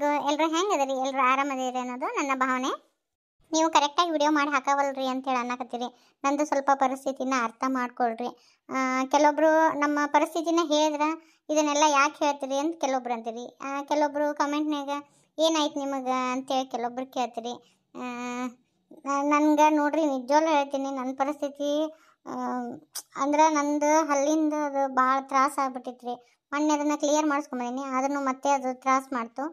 ಎಲ್ಲರಿಗೂ ಎಲ್ಲರೂ ಅದರಿ ಎಲ್ಲರೂ ಆರಾಮದಿರಿ ಅನ್ನೋದು ನನ್ನ ಭಾವನೆ ನೀವು ಕರೆಕ್ಟಾಗಿ ವಿಡಿಯೋ ಮಾಡಿ ಹಾಕವಲ್ರಿ ಅಂತೇಳಿ ಅನ್ನಕತ್ತೀರಿ ನಂದು ಸ್ವಲ್ಪ ಪರಿಸ್ಥಿತಿನ ಅರ್ಥ ಮಾಡ್ಕೊಳ್ರಿ ಕೆಲವೊಬ್ರು ನಮ್ಮ ಪರಿಸ್ಥಿತಿನ ಹೇಳಿದ್ರೆ ಇದನ್ನೆಲ್ಲ ಯಾಕೆ ಹೇಳ್ತೀರಿ ಅಂತ ಕೆಲವೊಬ್ರು ಅಂತೀರಿ ಕೆಲವೊಬ್ಬರು ಕಮೆಂಟ್ನಾಗ ಏನಾಯ್ತು ನಿಮಗೆ ಅಂತೇಳಿ ಕೆಲವೊಬ್ರು ಕೇಳ್ತೀರಿ ನನ್ಗೆ ನೋಡ್ರಿ ನಿಜವಾಗ್ಲೂ ಹೇಳ್ತೀನಿ ನನ್ನ ಪರಿಸ್ಥಿತಿ ಅಂದ್ರೆ ನಂದು ಹಲ್ಲಿಂದ ಅದು ಭಾಳ ತ್ರಾಸ ಆಗ್ಬಿಟ್ಟಿತ್ತು ರೀ ಮೊನ್ನೆ ಅದನ್ನು ಕ್ಲಿಯರ್ ಮಾಡಿಸ್ಕೊಂಬಂದಿನಿ ಅದನ್ನು ಮತ್ತೆ ಅದು ತ್ರಾಸ ಮಾಡ್ತು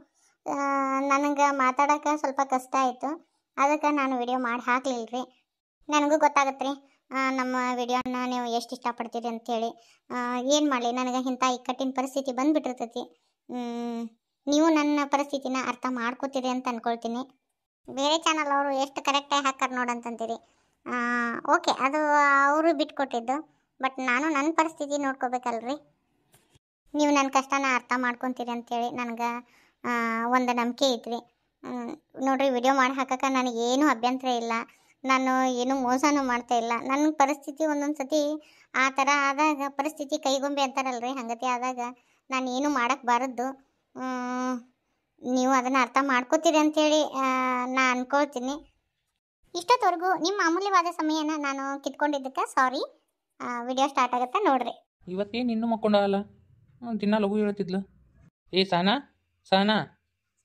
ನನಗೆ ಮಾತಾಡೋಕೆ ಸ್ವಲ್ಪ ಕಷ್ಟ ಆಯಿತು ಅದಕ್ಕೆ ನಾನು ವಿಡಿಯೋ ಮಾಡಿ ಹಾಕ್ಲಿಲ್ಲ ರೀ ನನಗೂ ಗೊತ್ತಾಗತ್ತೆ ರೀ ನಮ್ಮ ವಿಡಿಯೋನ ನೀವು ಎಷ್ಟು ಇಷ್ಟಪಡ್ತೀರಿ ಅಂಥೇಳಿ ಏನು ಮಾಡಲಿ ನನಗೆ ಇಂಥ ಇಕ್ಕಟ್ಟಿನ ಪರಿಸ್ಥಿತಿ ಬಂದುಬಿಟ್ಟಿರ್ತೈತಿ ನೀವು ನನ್ನ ಪರಿಸ್ಥಿತಿನ ಅರ್ಥ ಮಾಡ್ಕೋತೀರಿ ಅಂತ ಅಂದ್ಕೊಳ್ತೀನಿ ಬೇರೆ ಚಾನಲ್ ಅವರು ಎಷ್ಟು ಕರೆಕ್ಟಾಗಿ ಹಾಕ್ತಾರೆ ನೋಡಂತಂತೀರಿ ಓಕೆ ಅದು ಅವರು ಬಿಟ್ಕೊಟ್ಟಿದ್ದು ಬಟ್ ನಾನು ನನ್ನ ಪರಿಸ್ಥಿತಿ ನೋಡ್ಕೋಬೇಕಲ್ರಿ ನೀವು ನನ್ನ ಕಷ್ಟನ ಅರ್ಥ ಮಾಡ್ಕೊತೀರಿ ಅಂಥೇಳಿ ನನಗೆ ಒಂದು ನಂಬಿಕೆ ಐತ್ರಿ ನೋಡ್ರಿ ವಿಡಿಯೋ ಮಾಡಿ ಹಾಕಕ್ಕೆ ನನಗೇನು ಅಭ್ಯಂತರ ಇಲ್ಲ ನಾನು ಏನು ಮೋಸನೂ ಮಾಡ್ತಾ ಇಲ್ಲ ನನ್ನ ಪರಿಸ್ಥಿತಿ ಒಂದೊಂದು ಸತಿ ಆ ಥರ ಆದಾಗ ಪರಿಸ್ಥಿತಿ ಕೈಗೊಂಬೆ ಅಂತಾರಲ್ರಿ ಹಂಗತಿ ಆದಾಗ ನಾನು ಏನು ಮಾಡೋಕ್ಕೆ ಬಾರದ್ದು ನೀವು ಅದನ್ನು ಅರ್ಥ ಮಾಡ್ಕೋತೀರಿ ಅಂಥೇಳಿ ನಾನು ಅನ್ಕೊಳ್ತೀನಿ ಇಷ್ಟೊತ್ತವರೆಗೂ ನಿಮ್ಮ ಅಮೂಲ್ಯವಾದ ಸಮಯನ ನಾನು ಕಿತ್ಕೊಂಡಿದ್ದಕ್ಕೆ ಸಾರಿ ವಿಡಿಯೋ ಸ್ಟಾರ್ಟ್ ಆಗುತ್ತೆ ನೋಡ್ರಿ ಇವತ್ತೇನು ಇನ್ನೂ ಮಕ್ಕೊಂಡಲ್ಲ ದಿನ ಲಘು ಹೇಳ್ತಿದ್ಲು ಏ ಸಾನಾ ಸಹನಾ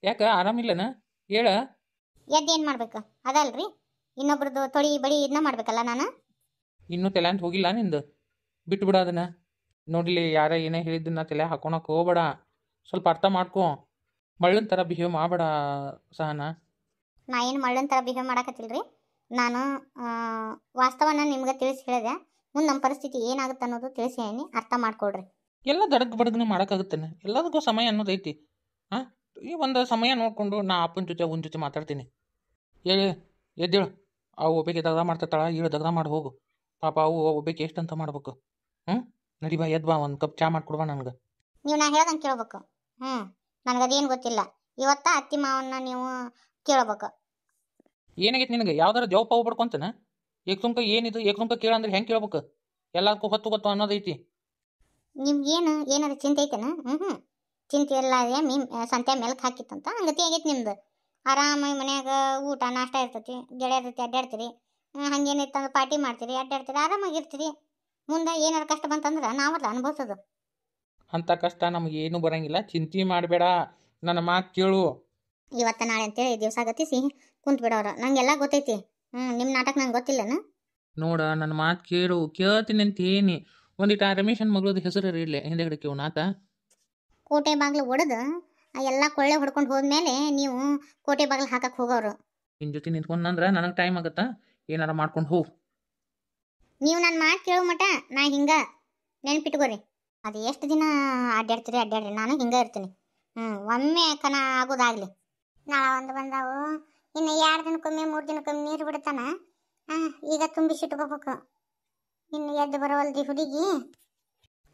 ಯಾಕ ಆರಾಮಿಲ್ಲನ ಹೇಳ ಏನು ಮಾಡ್ಬೇಕು ಅದಲ್ರಿ ಇನ್ನೊಬ್ರದ್ದು ತೊಳಿ ಬಳಿ ಇದನ್ನ ಮಾಡ್ಬೇಕಲ್ಲ ನಾನು ಇನ್ನೂ ಅಂತ ಹೋಗಿಲ್ಲ ನಿಂದು ಬಿಡ ಅದನ್ನ ನೋಡಿಲಿ ಯಾರ ಏನೇ ಹೇಳಿದ್ದನ್ನ ತಲೆ ಹಾಕೊಳಕ್ಕೆ ಹೋಗ್ಬೇಡ ಸ್ವಲ್ಪ ಅರ್ಥ ಮಾಡ್ಕೊ ಮಳ್ಳನ್ ತರ ಬಿಹೇವ್ ಮಾಡ್ಬೇಡ ಸಹನಾ ನಾ ಏನು ಮಳ್ಳನ್ ತರ ಬಿಹೇವ್ ಮಾಡಕತ್ತಿಲ್ರಿ ನಾನು ವಾಸ್ತವನ ನಿಮ್ಗೆ ತಿಳಿಸಿ ಹೇಳಿದೆ ಮುಂದೆ ನಮ್ಮ ಪರಿಸ್ಥಿತಿ ಏನಾಗುತ್ತೆ ಅನ್ನೋದು ತಿಳಿಸಿ ಹೇಳಿ ಅರ್ಥ ಮಾಡ್ಕೊಳ್ರಿ ಎಲ್ಲ ದಡಗ್ ಬಡಗ್ನ ಮಾಡೋಕ್ಕಾಗುತ್ತಾನೆ ಎಲ್ಲದಕ್ಕೂ ಸಮಯ ಅನ್ನೋದೈತಿ ಹಾಂ ಈ ಒಂದು ಸಮಯ ನೋಡಿಕೊಂಡು ನಾ ಅಪ್ಪನ ಜೊತೆ ಒಂದು ಜೊತೆ ಮಾತಾಡ್ತೀನಿ ಹೇಳಿ ಎದ್ದೇಳು ಆ ಒಬ್ಬಕ್ಕೆ ದಗ್ಧ ಮಾಡ್ತಿರ್ತಾಳೆ ಇಳು ದಗ್ಧ ಮಾಡಿ ಹೋಗು ಪಾಪ ಅವು ಒಬ್ಬಕ್ಕೆ ಎಷ್ಟು ಅಂತ ಮಾಡ್ಬೇಕು ಹ್ಞೂ ನಡಿ ಬಾ ಎದ್ ಬಾ ಒಂದು ಕಪ್ ಚಾ ಮಾಡಿಕೊಡ್ಬಾ ನನಗೆ ನೀವು ನಾ ಹೇಳ್ದಂಗೆ ಕೇಳ್ಬೇಕು ಹ್ಞೂ ನನಗದೇನು ಗೊತ್ತಿಲ್ಲ ಇವತ್ತ ಅತ್ತಿ ಮಾವನ್ನ ನೀವು ಕೇಳ್ಬೇಕು ಏನಾಗೈತೆ ನಿನಗೆ ಯಾವ್ದಾರ ಜವಾಬ್ ಪಾವು ಪಡ್ಕೊಂತನ ಏಕ ಸುಮ್ಕ ಏನಿದು ಏಕ ಸುಮ್ಕ ಕೇಳಂದ್ರೆ ಹೆಂಗೆ ಕೇಳ್ಬೇಕು ಎಲ್ಲದಕ್ಕೂ ಹೊತ್ತು ಗೊತ್ತು ಅನ್ನೋದೈತಿ ಏನು ಏನಾದ್ರು ಚಿಂತೆ ಐತೆನಾ ಹ್ಞೂ ಹ್ಞೂ ಅದೇ ಮೀ ಸಂತೆ ಮೆಲ್ಕ್ ಹಾಕಿತ್ತಂತ ಹಂಗತಿ ಆಗೈತಿ ನಿಮ್ದು ಆರಾಮಾಗಿ ಮನ್ಯಾಗ ಊಟ ನಾಷ್ಟ ಇರ್ತೈತಿ ಗೆಳೆಯರ ಜೊತೆ ಅಡ್ಡಾಡ್ತೀರಿ ಹಂಗೇನಿತ್ತಂದ್ರೆ ಪಾರ್ಟಿ ಮಾಡ್ತೀರಿ ಅಡ್ಡಾಡ್ತೀರಿ ಆರಾಮಾಗಿರ್ತೀರಿ ಮುಂದೆ ಏನಾರು ಕಷ್ಟ ಬಂತಂದ್ರೆ ನಾವಲ್ಲ ಅನುಭವಿಸೋದು ಅಂಥ ಕಷ್ಟ ಏನು ಬರಂಗಿಲ್ಲ ಚಿಂತೆ ಮಾಡಬೇಡ ನನ್ನ ಮಾತು ಕೇಳು ಇವತ್ತು ನಾಳೆ ಅಂತೇಳಿ ದಿವಸ ಆಗತ್ತಿಸಿ ಬಿಡೋರ ನಂಗೆಲ್ಲ ಗೊತ್ತೈತಿ ಹ್ಞೂ ನಿಮ್ಮ ನಾಟಕ ನಂಗೆ ಗೊತ್ತಿಲ್ಲನ ನೋಡ ನನ್ನ ಮಾತು ಕೇಳು ಕೇಳ್ತೀನಿ ಅಂತ ಏನಿ ಒಂದಿಟ ರಮೇಶನ್ ಮಗಳದ ಹೆಸರು ಇರಲಿ ಹಿಂದೆ ಕೇಳು ನಾತ ಕೋಟೆ ಬಾಗಿಲು ಒಡೆದು ಎಲ್ಲ ಕೊಳ್ಳೆ ಹೊಡ್ಕೊಂಡು ಹೋದ್ಮೇಲೆ ನೀವು ಕೋಟೆ ಬಾಗಿಲು ಹಾಕಕ್ಕೆ ಹೋಗೋರು ನಿನ್ ಜೊತೆ ನಿಂತ್ಕೊಂಡ್ರ ನನಗೆ ಟೈಮ್ ಆಗುತ್ತಾ ಏನಾರ ಮಾಡ್ಕೊಂಡು ಹೋಗು ನೀವು ನನ್ನ ಮಾತು ಕೇಳೋ ಮಟ ನಾ ಹಿಂಗ ನೆನಪಿಟ್ಕೋರಿ ಅದು ಎಷ್ಟು ದಿನ ಅಡ್ಡಾಡ್ತೀರಿ ಅಡ್ಡಾಡ್ರಿ ನಾನು ಹಿಂಗ ಇರ್ತೀನಿ ಹ್ಞೂ ಒಮ್ಮೆ ಕನ ಆಗೋದಾಗ್ಲಿ ನಾಳೆ ಒಂದು ಬಂದಾವು ಇನ್ನು ಎರಡು ದಿನಕ್ಕೊಮ್ಮೆ ಮೂರು ದಿನಕ್ಕೊಮ್ಮೆ ನೀರು ಬಿಡ್ತಾನ ಈಗ ತುಂಬಿಸಿಟ್ಕೋಬೇಕು ಇನ್ನು ಎದ್ದು ಬರೋಲ್ದಿ ಹುಡುಗಿ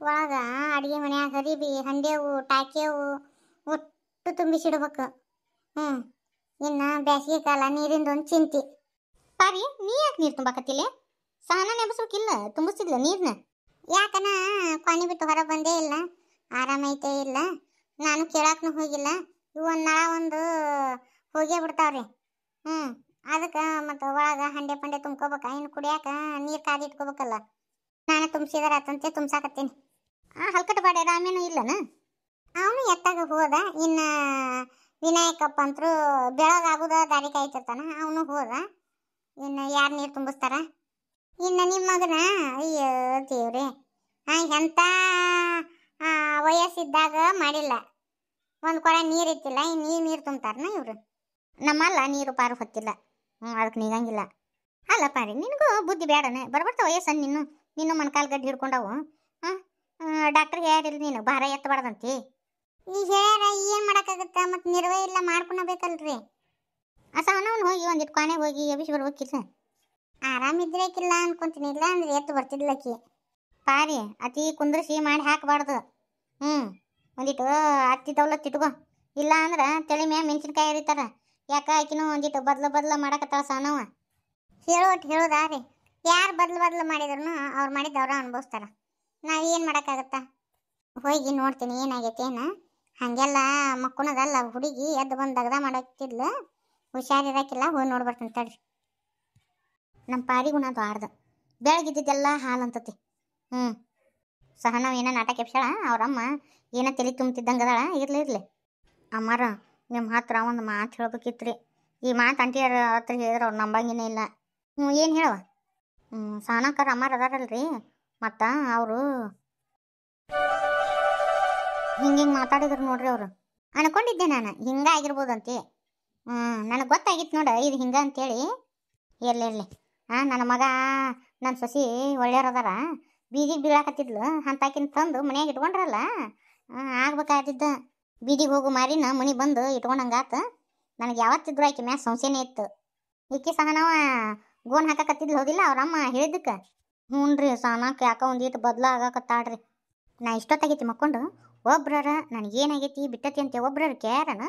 ಒಳಗೆ ಅಡುಗೆ ಮನ್ಯಾಗ ಹರಿಬಿ ಹಂಡೆವು ಟಾಕೇವು ಒಟ್ಟು ತುಂಬಿಸಿಡ್ಬೇಕು ಹ್ಞೂ ಇನ್ನು ಬೇಸಿಗೆ ಕಾಲ ನೀರಿಂದ ಒಂದು ಚಿಂತೆ ಪಾರಿ ನೀ ಯಾಕೆ ನೀರು ತುಂಬಾಕತ್ತಿಲ್ಲ ಸಹನ ನೆಬಸ್ಬೇಕಿಲ್ಲ ತುಂಬಿಸ್ತಿದ್ಲ ನೀರನ್ನ ಯಾಕನ ಕೊನೆ ಬಿಟ್ಟು ಹೊರಗೆ ಬಂದೇ ಇಲ್ಲ ಆರಾಮ ಐತೆ ಇಲ್ಲ ನಾನು ಕೇಳಾಕ್ನು ಹೋಗಿಲ್ಲ ಇವು ಒಂದು ನಾಳ ಒಂದು ಹೋಗೇ ಬಿಡ್ತಾವ್ರಿ ಹ್ಞೂ ಅದಕ್ಕೆ ಮತ್ತು ಒಳಗೆ ಹಂಡೆ ಪಂಡೆ ತುಂಬ್ಕೋಬೇಕು ಇನ್ನು ಕುಡಿಯಾಕ ನೀರು ಕಾದಿಟ್ಕೋಬೇಕಲ್ಲ ನಾನು ತುಂಬಿಸಿದಾರ ಅತಂತೆ ತುಂಬ್ಸಾಕತ್ತೀನಿ ಆ ಹಲ್ಕಟಪಾಡಿ ರಾಮೇನು ಇಲ್ಲನ ಅವನು ಎತ್ತಾಗ ಹೋದ ಇನ್ನ ವಿನಾಯಕಪ್ಪ ಅಂತರೂ ಬೆಳಗಾಗುದ ದಾರಿ ಕಾಯ್ತಿರ್ತಾನ ಅವನು ಹೋದ ಇನ್ನು ಯಾರು ನೀರು ತುಂಬಿಸ್ತಾರ ಇನ್ನ ನಿಮ್ಮ ಮಗನ ಅಯ್ಯೋ ದೇವ್ರಿ ಹಾಂ ಎಂತ ವಯಸ್ಸಿದ್ದಾಗ ಮಾಡಿಲ್ಲ ಒಂದು ಕೊಡೆ ನೀರು ಇತ್ತಿಲ್ಲ ಇನ್ನು ಈ ನೀರು ತುಂಬ್ತಾರನ ಇವರು ನಮ್ಮಲ್ಲ ನೀರು ಪಾರು ಹೊತ್ತಿಲ್ಲ ಹ್ಞೂ ಅದಕ್ಕೆ ನೀಗಂಗಿಲ್ಲ ಅಲ್ಲ ಪಾರಿ ನಿನಗೂ ಬುದ್ಧಿ ಬೇಡನೆ ಬರ್ಬರ್ತಾ ವಯಸ್ಸನ್ನು ನೀನು ನಿನ್ನೂ ಮೊಣಕಾಲು ಗಡ್ಡೆ ಹಿಡ್ಕೊಂಡವು ಹಾಂ ಡಾಕ್ಟರ್ ಹೇಳಿಲ್ಲ ನೀನು ಭಾರ ಎತ್ತಬಾರ್ದಂತಿ ನೀ ಹೇಳ ಏನು ಮಾಡೋಕ್ಕಾಗತ್ತ ಮತ್ತು ನಿರ್ವಹ ಇಲ್ಲ ಮಾಡ್ಕೊಳಬೇಕಲ್ರಿ ಅಸಹನವನು ಹೋಗಿ ಒಂದಿಟ್ಟು ಕೊನೆಗೆ ಹೋಗಿ ಎಬ್ಬಿಸಿ ಬರ್ಬೇಕಿಲ್ಲ ಆರಾಮಿದ್ರೇಕಿಲ್ಲ ಅನ್ಕೊಂತೀನಿ ಇಲ್ಲ ಅಂದ್ರೆ ಎತ್ತು ಬರ್ತಿದ್ಲಕ್ಕಿ ಪಾರಿ ಅತಿ ಕುಂದ್ರಸಿ ಮಾಡಿ ಹಾಕಬಾರ್ದು ಹ್ಞೂ ಒಂದಿಟ್ಟು ಅತ್ತಿ ತವಲ ಇಲ್ಲ ಅಂದ್ರೆ ತಲೆ ಮ್ಯಾಗ ಮೆಣಸಿನ್ಕಾಯಿ ಹರಿತಾರ ಯಾಕೆ ಆಕಿನೂ ಒಂದಿಟ್ಟು ಬದಲು ಬದಲು ಮಾಡಕತ್ತಾಳ ಸಹನವ ಹೇಳೋಟ್ ಹೇಳೋದಾರಿ ಯಾರು ಬದ್ಲು ಬದಲು ಮಾಡಿದ್ರು ಅವ್ರು ಮಾಡಿದ್ದವ್ರ ಅನುಭವಿಸ್ತಾರ ನಾವೇನು ಮಾಡೋಕ್ಕಾಗತ್ತಾ ಹೋಗಿ ನೋಡ್ತೀನಿ ಏನಾಗೈತೆ ಏನ ಹಾಗೆಲ್ಲ ಮಕ್ಕಳದಲ್ಲ ಹುಡುಗಿ ಎದ್ದು ಬಂದು ದಗ್ದ ಮಾಡಕ್ತಿದ್ಲು ಹುಷಾರಿರಕ್ಕಿಲ್ಲ ಹೋಗಿ ನೋಡ್ಬರ್ತೀನಿ ತಡ್ರಿ ನಮ್ಮ ಪಾರಿಗುಣ ಅದು ಆಡ್ದ ಬೆಳಗಿದ್ದೆಲ್ಲ ಹಾಲು ಅಂತತಿ ಹ್ಞೂ ಸಹನವ ಏನೋ ನಾಟಕ ಎಪ್ಸಾಳ ಅವ್ರಮ್ಮ ಏನೋ ತಲೆ ತುಂಬುತ್ತಿದ್ದಂಗೆ ಅದಾಳ ಇರಲಿ ಇರಲಿ ಅಮ್ಮಾರ ನಿಮ್ಮ ಹತ್ರ ಒಂದು ಮಾತು ಹೇಳಬೇಕಿತ್ತು ಈ ಮಾತು ಅಂಟಿಯರ ಹತ್ರ ಹೇಳಿದ್ರೆ ಅವ್ರು ನಂಬಂಗಿನೇ ಇಲ್ಲ ಹ್ಞೂ ಏನು ಹೇಳುವ ಹ್ಞೂ ಸಹನಾಕರ ಅಮ್ಮಾರ ಅದಾರಲ್ರಿ ಮತ್ತ ಅವರು ಹಿಂಗೆ ಹಿಂಗೆ ಮಾತಾಡಿದ್ರು ನೋಡ್ರಿ ಅವರು ಅನ್ಕೊಂಡಿದ್ದೆ ನಾನು ಹಿಂಗ ಆಗಿರ್ಬೋದಂತಿ ಹ್ಞೂ ನನಗೆ ಗೊತ್ತಾಗಿತ್ತು ನೋಡ ಇದು ಹಿಂಗ ಅಂತೇಳಿ ಇರಲಿ ಇರಲಿ ಹಾಂ ನನ್ನ ಮಗ ನನ್ನ ಸೊಸಿ ಒಳ್ಳೆಯವ್ರದಾರ ಬೀದಿಗೆ ಬೀಳಾಕತ್ತಿದ್ಲು ಅಂತಾಕಿನ ತಂದು ಮನೆಯಾಗ ಇಟ್ಕೊಂಡ್ರಲ್ಲ ಆಗ್ಬೇಕಾಗ್ತಿದ್ದ ಬೀದಿಗೆ ಹೋಗು ಮಾರಿನ ಮನೆ ಬಂದು ಇಟ್ಕೊಂಡಂಗಾತು ನನಗೆ ಯಾವತ್ತಿದ್ರು ಆಕೆ ಮ್ಯಾಸ್ ಸಂಸೆನೇ ಇತ್ತು ಈಕೆ ಸಹ ನಾವು ಗೋನ್ ಹಾಕಕತ್ತಿದ್ಲು ಹೋದಿಲ್ಲ ಅವ್ರಮ್ಮ ಹೇಳಿದ್ದಕ್ಕೆ ಹ್ಞೂ ರೀ ಸಾನಾಕ ಯಾಕ ಒಂದಿಟ್ಟು ಬದಲಾಗಕತ್ತಾಡ್ರಿ ನಾ ಇಷ್ಟೊತ್ತಾಗೈತಿ ಮಕ್ಕೊಂಡು ಒಬ್ರರ ನನಗೇನಾಗೈತಿ ಬಿಟ್ಟತಿ ಅಂತ ಒಬ್ರರ ಕ್ಯಾರನ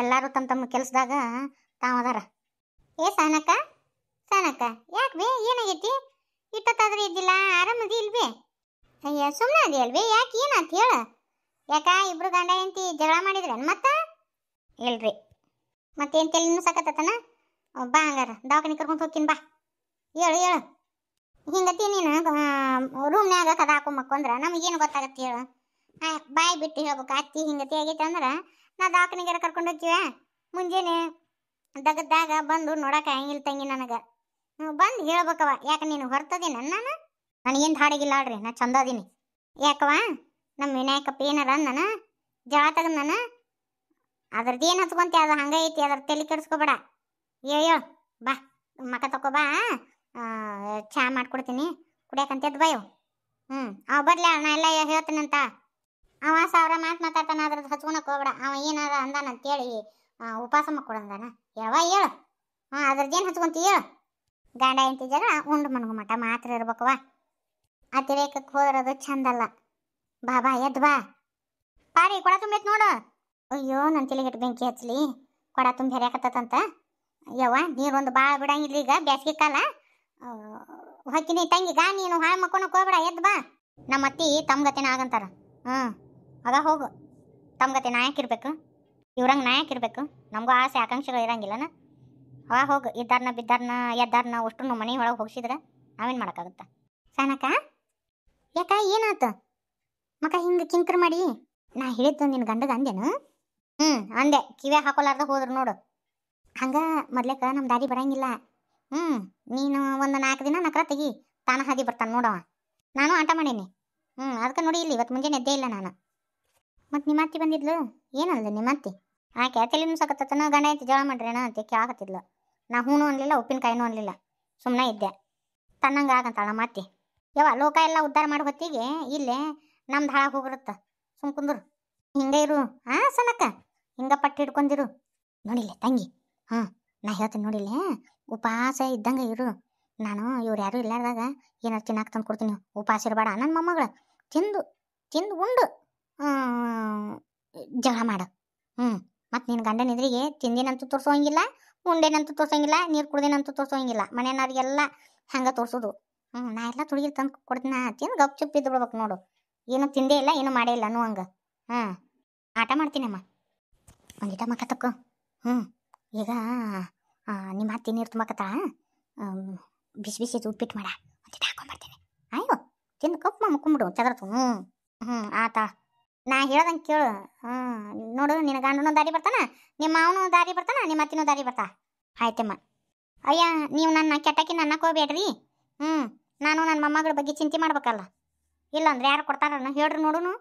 ಎಲ್ಲರೂ ತಮ್ಮ ತಮ್ಮ ಕೆಲಸದಾಗ ಅದಾರ ಏ ಸಾನಕ್ಕ ಸಾನಕ್ಕ ಯಾಕೆ ಬೇ ಏನಾಗೈತಿ ಇಟ್ಟತ್ತಾದ್ರೆ ಇದ್ದಿಲ್ಲ ಆರಾಮದಿ ಇಲ್ವೇ ಅಯ್ಯ ಸುಮ್ಮನೆ ಅದೇ ಅಲ್ವೇ ಯಾಕೆ ಏನಂತ ಹೇಳ ಯಾಕ ಇಬ್ರು ಗಂಡ ಹೆಂಡತಿ ಜಗಳ ಮಾಡಿದ್ರೆ ಮತ್ತೆ ಇಲ್ರಿ ಮತ್ತೇನು ತಲೆ ಇನ್ನೂ ಸಾಕತ್ತತನ ಬಾ ಹಂಗಾರ ದವಾಖಾನೆ ಕರ್ಕೊಂಡು ಹೋಗ್ತೀನಿ ಬಾ ಹೇಳು ಹೇಳು ಹಿಂಗತಿ ನೀನು ರೂಮ್ನ್ಯಾಗ ಕದ ಹಾಕೊಂಡ್ ಮಕ್ಕೊಂದ್ರ ನಮಗೇನು ಗೊತ್ತಾಗತ್ತೆ ಹೇಳು ಬಾಯಿ ಬಿಟ್ಟು ಹೇಳ್ಬೇಕು ಅತ್ತಿ ಹಿಂಗತಿ ಆಗೈತೆ ಅಂದ್ರೆ ನಾ ದವಾಖಾನಿಗಾರ ಕರ್ಕೊಂಡು ಹೋಗ್ತೀವ ಮುಂಜಾನೆ ದಗದ್ದಾಗ ಬಂದು ನೋಡಕ್ಕೆ ಹಂಗಿಲ್ಲ ತಂಗಿ ನನಗೆ ಬಂದು ಹೇಳ್ಬೇಕವ ಯಾಕೆ ನೀನು ಹೊರ್ತದೇನ ನಾನು ನನಗೇನು ಹಾಡಿಗಿಲ್ಲ ಅಲ್ರಿ ನಾ ಚಂದದೀನಿ ಯಾಕವ ನಮ್ಮ ವಿನಾಯಕಪ್ಪ ಏನಾರ ಅಂದನ ಜಳ ತಗಂದನ ಅದ್ರದ್ದು ಏನು ಹಚ್ಕೊಂತಿ ಅದು ಹಂಗೆ ಐತಿ ಅದ್ರ ತಲೆ ಕೆಡಿಸ್ಕೊಬೇಡ ಏಯೋ ಬಾ ಮಕ ತಕೋ ಬಾ ಚಾ ಮಾಡ್ಕೊಡ್ತೀನಿ ಕುಡಿಯಾಕಂತದ್ದು ಬಯೋ ಹ್ಞೂ ಅವ ಬರಲಿ ಅಣ್ಣ ಎಲ್ಲ ಹೇಳ್ತೀನಂತ ಅವ ಸಾವಿರ ಮಾತು ಮಾತಾಡ್ತಾನೆ ಅದ್ರದ್ದು ಹಚ್ಕೊಳಕ್ಕೆ ಹೋಗ್ಬೇಡ ಅವ ಏನಾರ ಅಂದಾನ ಹೇಳಿ ಉಪವಾಸ ಮಕ್ಕಳು ಯಾವ ಹೇಳು ಹಾಂ ಅದ್ರದ್ದೇನು ಹಚ್ಕೊಂತಿ ಹೇಳು ಗಾಂಡ ಎಂತಿ ಜಗಳ ಉಂಡು ಮನಗು ಮಠ ಮಾತ್ರ ಇರ್ಬೇಕವ ಅತಿರೇಕಕ್ಕೆ ಹೋದಿರೋದು ಚಂದಲ್ಲ ಬಾ ಬಾ ಎದ್ ಬಾ ಪಾರಿ ಕೊಡ ತುಂಬೈತ್ ನೋಡು ಅಯ್ಯೋ ನನ್ನ ತಲೆಗೆಟ್ಟು ಬೆಂಕಿ ಹಚ್ಚಲಿ ಕೊಡ ತುಂಬ ಹೆರ್ಯಾಕತ್ತಂತ ಯವ್ವ ನೀರೊಂದು ಭಾಳ ಬಿಡಂಗಿಲ್ಲ ಈಗ ಬೇಸಿಗೆ ಕಾಲ ಹಾಕಿನಿ ತಂಗಿ ಗಾ ನೀನು ಹಾಳು ಮಕ್ಕೊಂಡು ಹೋಗ್ಬೇಡ ಎದ್ದು ಬಾ ನಮ್ಮ ಅತ್ತಿ ತಮ್ಗತಿನ ಆಗಂತಾರ ಹ್ಞೂ ಆಗ ಹೋಗು ತಮ್ಗತಿ ನಾಯಕಿರ್ಬೇಕು ಇವ್ರಂಗೆ ನಾಯಕಿರ್ಬೇಕು ನಮಗೂ ಆಸೆ ಆಕಾಂಕ್ಷೆಗಳು ಇರಂಗಿಲ್ಲನ ಅವ ಹೋಗು ಇದ್ದಾರನ್ನ ಬಿದ್ದಾರನ್ನ ಎದ್ದಾರನ್ನ ಅಷ್ಟು ಮನೆ ಒಳಗೆ ಹೋಗಿಸಿದ್ರೆ ನಾವೇನು ಮಾಡೋಕ್ಕಾಗುತ್ತ ಸಾನಕ ಯಾಕ ಏನಾಯ್ತು ಮಕ್ಕ ಹಿಂಗೆ ಕಿಂಕರ್ ಮಾಡಿ ನಾ ಹೇಳಿದ್ದು ನಿನ್ನ ಗಂಡದ ಅಂದೇನು ಹ್ಞೂ ಅಂದೆ ಕಿವಿ ಹಾಕೋಲಾರ್ದ ಹೋದ್ರು ನೋಡು ಹಂಗ ಮೊದ್ಲೇಕ ನಮ್ಮ ದಾರಿ ಬರಂಗಿಲ್ಲ ಹ್ಞೂ ನೀನು ಒಂದು ನಾಲ್ಕು ದಿನ ನಕರ ತೆಗಿ ತಾನ ಹಾದಿ ಬರ್ತಾನೆ ನೋಡವ ನಾನು ಆಟ ಮಾಡೀನಿ ಹ್ಞೂ ಅದಕ್ಕೆ ನೋಡಿ ಇಲ್ಲಿ ಇವತ್ತು ಮುಂಜಾನೆ ಎದ್ದೇ ಇಲ್ಲ ನಾನು ಮತ್ತು ನಿಮ್ಮ ಅತ್ತಿ ಬಂದಿದ್ಲು ಏನಲ್ಲ ನಿಮ್ಮ ಅತ್ತಿ ಆ ತಲೆನೂ ಸಕತ್ತನ ಗಂಡ ಐತಿ ಮಾಡ್ರಿ ಅಣ್ಣ ಅಂತ ಕೇಳಾಕತ್ತಿದ್ಲು ನಾ ಹೂನು ಅನ್ಲಿಲ್ಲ ಉಪ್ಪಿನಕಾಯಿನೂ ಅನ್ಲಿಲ್ಲ ಸುಮ್ಮನೆ ಇದ್ದೆ ತನ್ನಂಗೆ ಆಗಂತಾಳ ನಮ್ಮ ಮಾತಿ ಯವ ಲೋಕ ಎಲ್ಲ ಉದ್ಧಾರ ಮಾಡಿ ಹೊತ್ತಿಗೆ ಇಲ್ಲೇ ನಮ್ದು ಹಾಳಾಗಿ ಹೋಗಿರುತ್ತೆ ಸುಮ್ ಕುಂದ್ರು ಹಿಂಗೆ ಇರು ಹಾಂ ಸನಕ ಹಿಂಗೆ ಪಟ್ಟಿ ಹಿಡ್ಕೊಂಡಿರು ನೋಡಿಲ್ಲ ತಂಗಿ ಹಾಂ ನಾ ಹೇಳ್ತೀನಿ ನೋಡಿಲ್ಲ ಉಪವಾಸ ಇದ್ದಂಗೆ ಇರು ನಾನು ಇವ್ರು ಯಾರು ಇಲ್ಲಾರ್ದಾಗ ಏನಾರು ತಿನ್ನಾಕ ತಂದು ಕೊಡ್ತೀನಿ ಉಪವಾಸ ಇರಬೇಡ ನನ್ನ ಮೊಮ್ಮಗಳು ತಿಂದು ತಿಂದು ಉಂಡು ಜಗಳ ಮಾಡು ಹ್ಞೂ ಮತ್ತು ನಿನ್ನ ಗಂಡನ ಎದುರಿಗೆ ತಿಂದೇನಂತೂ ತೋರಿಸೋಂಗಿಲ್ಲ ಉಂಡೇನಂತೂ ತೋರಿಸೋಂಗಿಲ್ಲ ನೀರು ಕುಡ್ದೇನಂತೂ ತೋರಿಸೋಂಗಿಲ್ಲ ಮನೆಯವ್ರಿಗೆಲ್ಲ ಹಂಗೆ ತೋರಿಸೋದು ಹ್ಞೂ ನಾ ಎಲ್ಲ ತುಳಿಗೆ ತಂದು ಕೊಡ್ತೀನಿ ತಿಂದು ಗಪ್ ಚುಪ್ ಬಿಡ್ಬೇಕು ನೋಡು ಏನು ತಿಂದೇ ಇಲ್ಲ ಏನು ಮಾಡೇ ಇಲ್ಲ ನೋ ಹಂಗೆ ಹಾಂ ಆಟ ಮಾಡ್ತೀನಮ್ಮ ಒಂದಿಟ ಮಕ್ಕ ತಕ್ಕೋ ಹ್ಞೂ ಈಗ ನಿಮ್ಮ ಹತ್ತಿ ನೀರು ತುಂಬಕತ್ತಾ ಬಿಸಿ ಬಿಸಿ ಉಪ್ಪಿಟ್ಟು ಮಾಡ ಒಂದಿಟ್ಟು ಹಾಕೊಂಡ್ಬರ್ತೇನೆ ಅಯ್ಯೋ ತಿಂದು ಕಪ್ಪು ಮಮ್ಮ ಕುಂಬಿಡು ಚದರತು ಹ್ಞೂ ಹ್ಞೂ ಆತ ನಾ ಹೇಳ್ದಂಗೆ ಕೇಳು ಹ್ಞೂ ನೋಡು ನಿನ್ನ ಗಂಡನೂ ದಾರಿ ಬರ್ತಾನ ನಿಮ್ಮ ಮಾವನು ದಾರಿ ಬರ್ತಾನ ನಿಮ್ಮ ಹತ್ತಿನೂ ದಾರಿ ಬರ್ತಾ ಆಯ್ತಮ್ಮ ಅಯ್ಯ ನೀವು ನನ್ನ ಕೆಟ್ಟಕ್ಕೆ ನನ್ನ ಹೋಗ್ಬೇಡ್ರಿ ಹ್ಞೂ ನಾನು ನನ್ನ ಮೊಮ್ಮಗಳ ಬಗ್ಗೆ ಚಿಂತೆ ಮಾಡ್ಬೇಕಲ್ಲ ಅಂದ್ರೆ ಯಾರು ಕೊಡ್ತಾರನ್ನ ಹೇಳ್ರಿ ನೋಡುನು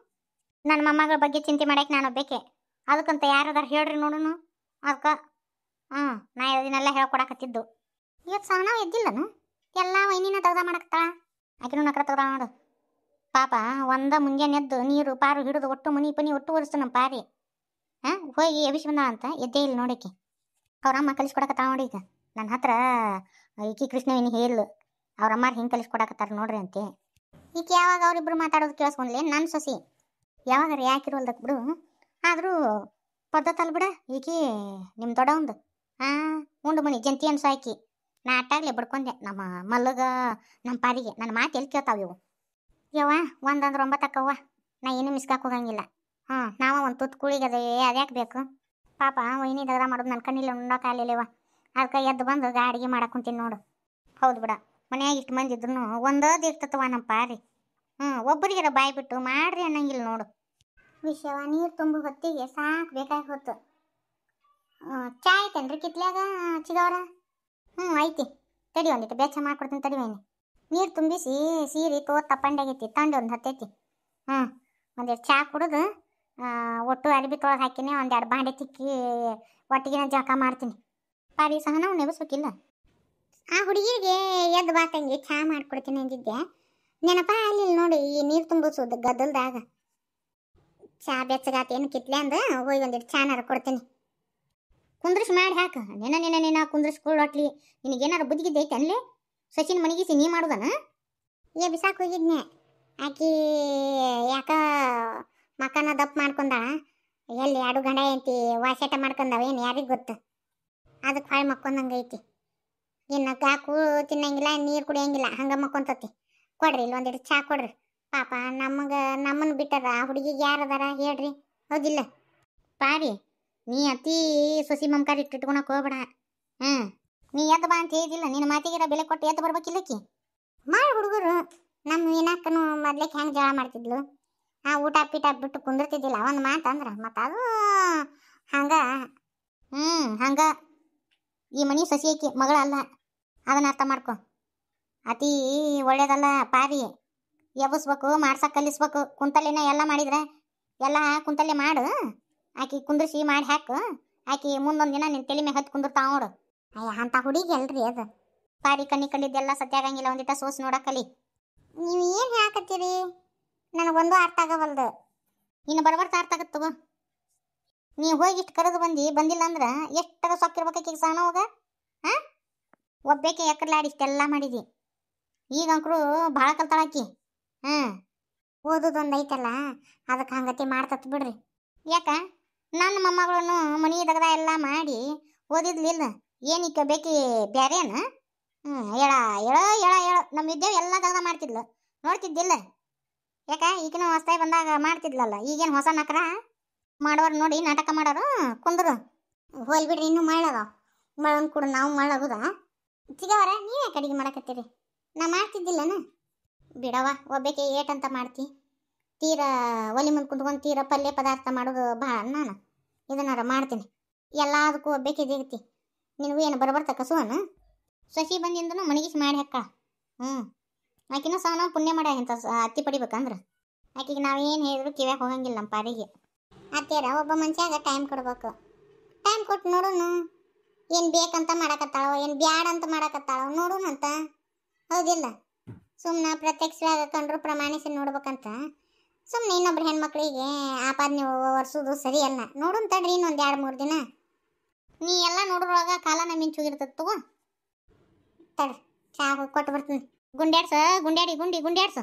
ನನ್ನ ಮೊಮ್ಮಗಳ ಬಗ್ಗೆ ಚಿಂತೆ ಮಾಡಕ್ಕೆ ನಾನು ಬೇಕೆ ಅದಕ್ಕಂತ ಯಾರದಾರು ಹೇಳ್ರಿ ನೋಡುನು ಅದಕ್ಕೆ ಹ್ಞೂ ನಾ ಇದನ್ನೆಲ್ಲ ಹೇಳ್ಕೊಡಕತ್ತಿದ್ದು ಈಗ ಸಣ್ಣ ಎದ್ದಿಲ್ಲನು ಎಲ್ಲ ವೈನಿನ ತಗ್ದ ಮಾಡಕತ್ತಾಳ ಆಕಿನೂ ನಕ್ರ ತಗ್ದ ನೋಡು ಪಾಪ ಒಂದ ಮುಂಜಾನೆ ಎದ್ದು ನೀರು ಪಾರು ಹಿಡಿದು ಒಟ್ಟು ಮನಿ ಪನಿ ಒಟ್ಟು ಒರೆಸ್ತು ನಮ್ಮ ಪಾರಿ ಹಾಂ ಹೋಗಿ ಎಬಿಸಿ ಅಂತ ಎದ್ದೇ ಇಲ್ಲ ನೋಡಿಕೆ ಅವ್ರಮ್ಮ ಕಲಿಸ್ಕೊಡಕತ್ತಾಳ ನೋಡಿ ಈಗ ನನ್ನ ಹತ್ರ ಈಕಿ ಹೇಳಲು ಹೇಳು ಅವ್ರಮ್ಮ ಹಿಂಗೆ ಕಲಿಸ್ಕೊಡಕತ್ತಾರ ನೋಡ್ರಿ ಅಂತೆ ಈಕೆ ಯಾವಾಗ ಅವರಿಬ್ಬರು ಮಾತಾಡೋದು ಕೇಳಿಸ್ಕೊಂಡ್ಲಿ ನನ್ನ ಸೊಸಿ ಯಾವಾಗ ರೀ ಯಾಕಿರೋಲ್ದಕ್ಕೆ ಬಿಡು ಆದರೂ ಪದ್ಧತಿ ಬಿಡ ಈಕಿ ನಿಮ್ಮ ದೊಡ್ಡ ಹಾ ಉಂಡು ಮನಿ ಜಂತಿ ಸಾಕಿ ನಾ ಅಟ್ಟಾಗ್ಲೆ ಬಡ್ಕೊಂಡೆ ನಮ್ಮ ಮಲ್ಲಗ ನಮ್ಮ ಪಾರಿಗೆ ನನ್ನ ಮಾತು ಎಲ್ಲಿ ಕೇಳ್ತಾವ ಇವು ಯವ್ವ ಒಂದಂದ್ರೆ ಒಂಬತ್ತಕ್ಕವ್ವ ನಾ ಏನು ಮಿಸ್ಕಾಕ್ ಹೋಗಂಗಿಲ್ಲ ಹ್ಞೂ ನಾವ ಒಂದು ತುತ್ತು ಕೂಳಿಗೆ ಅದು ಅದ್ಯಾಕೆ ಬೇಕು ಪಾಪ ಒಯ್ನಿ ದಗ್ರ ಮಾಡೋದು ನನ್ನ ಕಣ್ಣಿಲ್ಲ ಉಣ್ಣೋಕಾಗಲಿಲ್ಲವ ಅದಕ್ಕೆ ಎದ್ದು ಬಂದು ಅಡುಗೆ ಮಾಡಕ್ಕೆ ನೋಡು ಹೌದು ಬಿಡ ಮನ್ಯಾಗ ಇಷ್ಟು ಮಂದಿ ಇದ್ರು ಒಂದೋದು ನಮ್ಮ ಪಾರಿ ಹ್ಞೂ ಒಬ್ಬರಿಗೆ ಬಾಯ್ಬಿಟ್ಟು ಬಿಟ್ಟು ಮಾಡ್ರಿ ಅನ್ನಂಗಿಲ್ಲ ನೋಡು ವಿಷಯವ ನೀರು ತುಂಬ ಹೊತ್ತಿಗೆ ಸಾಕು ಬೇಕಾಗಿ ಹೊತ್ತು ಚಾ ಐತೇನ್ರಿ ಕಿತ್ಲ್ಯಾಗ ಚಿಗವ್ರ ಹ್ಞೂ ಐತಿ ತಡಿ ಒಂದಿಟ್ಟು ಬೇಚ ಮಾಡ್ಕೊಡ್ತೀನಿ ತಡಿವೇನಿ ನೀರು ತುಂಬಿಸಿ ಸೀರೆ ತೋ ತಪ್ಪಂಡಾಗೈತಿ ತಂಡು ಒಂದು ಹತ್ತೈತಿ ಹ್ಞೂ ಒಂದೆರಡು ಚಾ ಕುಡಿದು ಒಟ್ಟು ಅರಿಬಿ ತೊಳಗೆ ಹಾಕಿನಿ ಒಂದೆರಡು ಬಾಂಡೆ ತಿಕ್ಕಿ ಒಟ್ಟಿಗಿನ ಜಳಕ ಮಾಡ್ತೀನಿ ಪಾರಿ ಸಹ ನಾವು ನೆಬಸ್ಬೇಕಿಲ್ಲ ಆ ಹುಡುಗಿರಿಗೆ ಎದ್ದು ಬಾತಂಗೆ ಚಾ ಮಾಡ್ಕೊಡ್ತೀನಿ ಅಂದಿದ್ದೆ ನೆನಪ ಅಲ್ಲಿ ನೋಡಿ ಈ ನೀರು ತುಂಬಿಸೋದು ಗದ್ದಲ್ದಾಗ ಚಾ ಬೆಚ್ಚಗಾತೇನು ಕಿತ್ಲೆ ಅಂದ ಹೋಗಿ ಒಂದಿಟ್ಟು ಚಾನಾರ ಕೊಡ್ತೀನಿ ಕುಂದ್ರಿಸ್ ಮಾಡಿ ಹಾಕ ನೆನ ನೆನ ನೆನ ಕುಂದ್ರಿಸ್ಕೊಳ್ಳೋಟ್ಲಿ ನಿನಗೇನಾರು ಬುದ್ಧಿಗಿದ್ದೈತೆ ಅನ್ಲೇ ಸಚಿನ್ ಮನಿಗಿಸಿ ನೀ ಮಾಡೋದನ ಏ ಬಿಸಾಕ ಹೋಗಿದ್ನೆ ಆಕಿ ಯಾಕ ಮಕ್ಕನ ದಪ್ಪ ಮಾಡ್ಕೊಂಡ ಎಲ್ಲಿ ಎರಡು ಗಂಡ ಐತಿ ವಾಸೆಟ ಮಾಡ್ಕೊಂಡವ ಏನು ಯಾರಿಗೆ ಗೊತ್ತು ಅದಕ್ಕೆ ಹಾಳು ಮಕ್ಕೊಂದಂಗೆ ಐತಿ ಇನ್ನು ಕಾಕು ತಿನ್ನಂಗಿಲ್ಲ ನೀರು ಕುಡಿಯಂಗಿಲ್ಲ ಹಂಗೆ ಮಕ್ಕೊಂತತಿ ಕೊಡ್ರಿ ಇಲ್ಲೊಂದಿಟ್ಟು ಚಾ ಕೊಡ್ರಿ ಪಾಪ ನಮಗೆ ನಮ್ಮನ್ನು ಬಿಟ್ಟರ ಹುಡುಗಿಗೆ ಯಾರದಾರ ಹೇಳ್ರಿ ಹೌದಿಲ್ಲ ಪಾರಿ ನೀ ಅತಿ ಸೊಸಿ ಮಮಕಾರಿ ಇಟ್ಟಿಟ್ಕೊಳಕ್ ಹೋಗ್ಬೇಡ ಹ್ಞೂ ನೀ ಎದ್ದು ಬಾ ಅಂತ ಹೇಳಿದಿಲ್ಲ ನಿನ್ನ ಮಾತಿಗಿರೋ ಬೆಲೆ ಕೊಟ್ಟು ಎದ್ದು ಬರ್ಬೇಕಿಲ್ಲಕ್ಕಿ ಮಾಡಿ ಹುಡುಗರು ನಮ್ಮ ಏನಕ್ಕನು ಮೊದಲೇ ಹೆಂಗೆ ಜೋಳ ಮಾಡ್ತಿದ್ಲು ಆ ಊಟ ಪೀಟ ಬಿಟ್ಟು ಕುಂದಿರ್ತಿದ್ದಿಲ್ಲ ಒಂದು ಮಾತು ಅಂದ್ರೆ ಮತ್ತು ಅದು ಹಂಗೆ ಹ್ಞೂ ಹಂಗೆ ಈ ಮನೆ ಸಸಿ ಆಕಿ ಮಗಳಲ್ಲ ಅದನ್ನ ಅರ್ಥ ಮಾಡ್ಕೊ ಅತಿ ಒಳ್ಳೇದಲ್ಲ ಪಾರಿ ಎಬ್ಬಿಸ್ಬೇಕು ಮಾಡ್ಸೋಕೆ ಕಲಿಸ್ಬೇಕು ಕುಂತಲ್ಲಿನ ಎಲ್ಲ ಮಾಡಿದ್ರೆ ಎಲ್ಲ ಕುಂತಲ್ಲೇ ಮಾಡು ಆಕಿ ಕುಂದ್ರಿಸಿ ಮಾಡಿ ಹಾಕು ಆಕಿ ಮುಂದೊಂದು ದಿನ ನಿನ್ನ ತಲೆ ಮೇಲೆ ಹತ್ತು ಕುಂದಿರ್ತಾವ ನೋಡು ಅಯ್ಯ ಅಂತ ಹುಡುಗಿ ಅಲ್ರಿ ಅದು ಪಾರಿ ಕಣ್ಣಿ ಕಂಡಿದ್ದೆಲ್ಲ ಸತ್ಯ ಆಗಂಗಿಲ್ಲ ಒಂದಿಟ ಸೋಸ್ ನೋಡಕ್ಕಲಿ ನೀವು ಏನು ಹೇಳಕತ್ತೀರಿ ನನಗೊಂದು ಅರ್ಥ ಆಗವಲ್ದು ಇನ್ನು ಬಡಬಡ್ತಾ ಅರ್ಥ ಆಗತ್ತವ ತಗೋ ನೀ ಹೋಗಿ ಇಷ್ಟು ಕರೆದು ಬಂದು ಬಂದಿಲ್ಲ ಅಂದ್ರೆ ಎಷ್ಟರ ಸೊಕ್ಕಿರ್ಬೇಕಾಕಿ ಸಣ್ಣ ಹೋಗ ಹಾಂ ಒಬ್ಬಕ್ಕೆ ಎಕರ್ಲಾಡಿ ಇಷ್ಟೆಲ್ಲ ಮಾಡಿದಿ ಈಗ ಅಂಕರು ಭಾಳ ಕಲ್ತಾಳಾಕಿ ಹಾಂ ಓದೋದೊಂದು ಐತಲ್ಲ ಅದಕ್ಕೆ ಹಂಗತಿ ಮಾಡ್ತತ್ ಬಿಡ್ರಿ ಯಾಕ ನನ್ನ ಮೊಮ್ಮಗಳನ್ನು ಮನಿ ದಗದ ಎಲ್ಲ ಮಾಡಿ ಓದಿದ್ಲಿಲ್ಲ ಏನಿಕ್ಕ ಬೇಕಿ ಬ್ಯಾರೇನ ಹ್ಞೂ ಹೇಳ ಹೇಳ ಹೇಳ ಹೇಳ ನಮ್ಮ ವಿದ್ಯಾವ್ ಎಲ್ಲ ದಗದ ಮಾಡ್ತಿದ್ಲು ನೋಡ್ತಿದ್ದಿಲ್ಲ ಯಾಕೆ ಈಗಿನ ಹೊಸ್ತಾಯಿ ಬಂದಾಗ ಮಾಡ್ತಿದ್ಲಲ್ಲ ಈಗೇನು ಹೊಸ ನಕರ ಮಾಡೋರು ನೋಡಿ ನಾಟಕ ಮಾಡೋರು ಕುಂದರು ಹೋಲ್ ಬಿಡ್ರಿ ಇನ್ನೂ ಮಾಡವ ಮಾಡೋನ್ ಕೂಡ ನಾವು ಮಾಡಾಗುದಾ ಚಿಗವರ ಯಾಕೆ ಅಡಿಗೆ ಮಾಡಕತ್ತೀರಿ ನಾ ಮಾಡ್ತಿದ್ದಿಲ್ಲನ ಬಿಡವ ಒಬ್ಬಕ್ಕೆ ಏಟಂತ ಮಾಡ್ತಿ ತೀರಾ ಒಲೆ ಮುಂದೆ ಕುತ್ಕೊಂಡು ತೀರಾ ಪಲ್ಯ ಪದಾರ್ಥ ಮಾಡೋದು ಭಾಳ ನಾನು ಇದನ್ನಾರ ಮಾಡ್ತೀನಿ ಎಲ್ಲದಕ್ಕೂ ಒಬ್ಬಕ್ಕೆ ಜಿಗತಿ ನಿನಗೂ ಏನು ಬರಬರ್ತ ಕಸುವನು ಸಸಿ ಬಂದಿಂದನು ಮಣಗಿಸಿ ಮಾಡಿ ಹಾಕ ಹ್ಞೂ ಆಕಿನೂ ಸಹ ಪುಣ್ಯ ಮಾಡ ಇಂಥ ಅತ್ತಿ ಪಡಿಬೇಕಂದ್ರೆ ಆಕಿಗೆ ನಾವೇನು ಹೇಳಿದ್ರು ಕಿವ್ಯಾ ಹೋಗಂಗಿಲ್ಲ ನಮ್ಮ ಪಾರಿಗೆ ಅತ್ತೀರ ಒಬ್ಬ ಮನುಷ್ಯಾಗ ಟೈಮ್ ಕೊಡ್ಬೇಕು ಟೈಮ್ ಕೊಟ್ಟು ನೋಡೋನು ಏನು ಬೇಕಂತ ಮಾಡಕತ್ತಾಳೋ ಏನು ಬ್ಯಾಡ ಅಂತ ಮಾಡಕತ್ತಾಳೋ ಅಂತ ಹೌದಿಲ್ಲ ಸುಮ್ಮನೆ ಪ್ರತ್ಯಕ್ಷವಾಗಿ ಕಂಡ್ರು ಪ್ರಮಾಣಿಸಿ ನೋಡ್ಬೇಕಂತ ಸುಮ್ಮನೆ ಇನ್ನೊಬ್ರು ಹೆಣ್ಮಕ್ಳಿಗೆ ನೀವು ಒರೆಸೋದು ಸರಿಯಲ್ಲ ನೋಡೋಣ ತಡ್ರಿ ಇನ್ನೊಂದು ಎರಡು ಮೂರು ದಿನ ನೀ ಎಲ್ಲ ನೋಡೋವಾಗ ಕಾಲ ಮಿಂಚುಗಿರ್ತದೆ ತಗೋ ತಡ ಚಾ ಕೊಟ್ಟು ಬರ್ತೀನಿ ಗುಂಡ್ಯಾಡ್ಸ ಗುಂಡ್ಯಾಡಿ ಗುಂಡಿ ಗುಂಡ್ಯಾಡ್ಸ